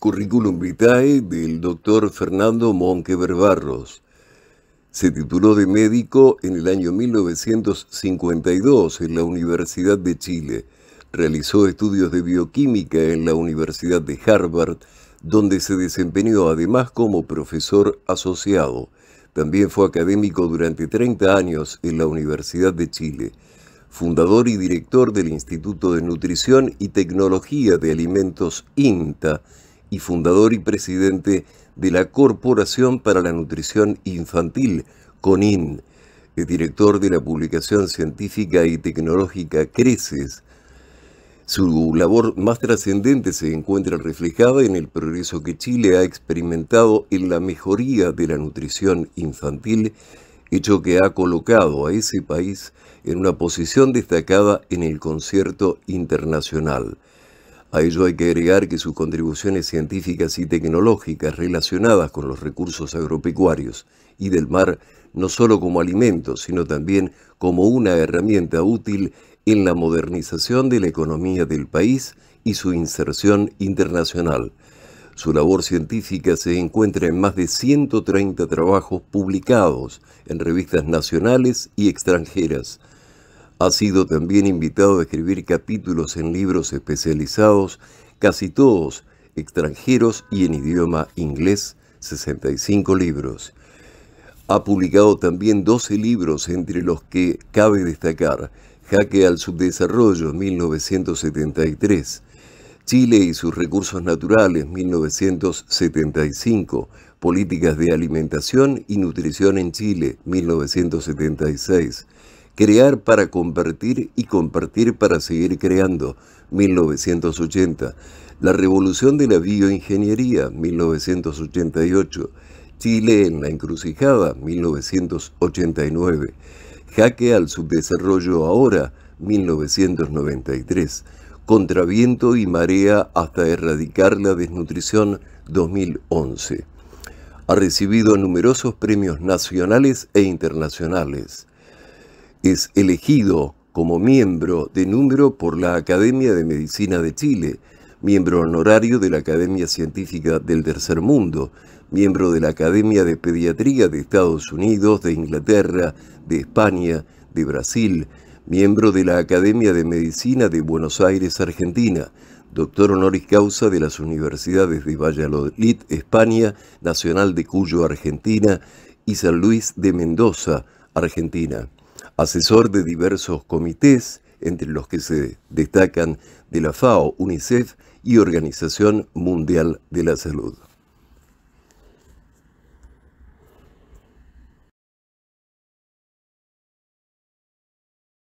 Currículum Vitae del doctor Fernando Monque Berbarros. Se tituló de médico en el año 1952 en la Universidad de Chile. Realizó estudios de bioquímica en la Universidad de Harvard, donde se desempeñó además como profesor asociado. También fue académico durante 30 años en la Universidad de Chile. Fundador y director del Instituto de Nutrición y Tecnología de Alimentos INTA, y fundador y presidente de la Corporación para la Nutrición Infantil, CONIN, es director de la publicación científica y tecnológica Creces. Su labor más trascendente se encuentra reflejada en el progreso que Chile ha experimentado en la mejoría de la nutrición infantil, hecho que ha colocado a ese país en una posición destacada en el concierto internacional. A ello hay que agregar que sus contribuciones científicas y tecnológicas relacionadas con los recursos agropecuarios y del mar, no solo como alimento, sino también como una herramienta útil en la modernización de la economía del país y su inserción internacional. Su labor científica se encuentra en más de 130 trabajos publicados en revistas nacionales y extranjeras, ha sido también invitado a escribir capítulos en libros especializados, casi todos extranjeros y en idioma inglés, 65 libros. Ha publicado también 12 libros, entre los que cabe destacar Jaque al Subdesarrollo, 1973, Chile y sus recursos naturales, 1975, Políticas de Alimentación y Nutrición en Chile, 1976, Crear para compartir y compartir para seguir creando, 1980. La revolución de la bioingeniería, 1988. Chile en la encrucijada, 1989. Jaque al subdesarrollo ahora, 1993. Contraviento y marea hasta erradicar la desnutrición, 2011. Ha recibido numerosos premios nacionales e internacionales es elegido como miembro de número por la Academia de Medicina de Chile, miembro honorario de la Academia Científica del Tercer Mundo, miembro de la Academia de Pediatría de Estados Unidos, de Inglaterra, de España, de Brasil, miembro de la Academia de Medicina de Buenos Aires, Argentina, doctor honoris causa de las universidades de Valladolid, España, Nacional de Cuyo, Argentina, y San Luis de Mendoza, Argentina asesor de diversos comités, entre los que se destacan de la FAO, UNICEF y Organización Mundial de la Salud.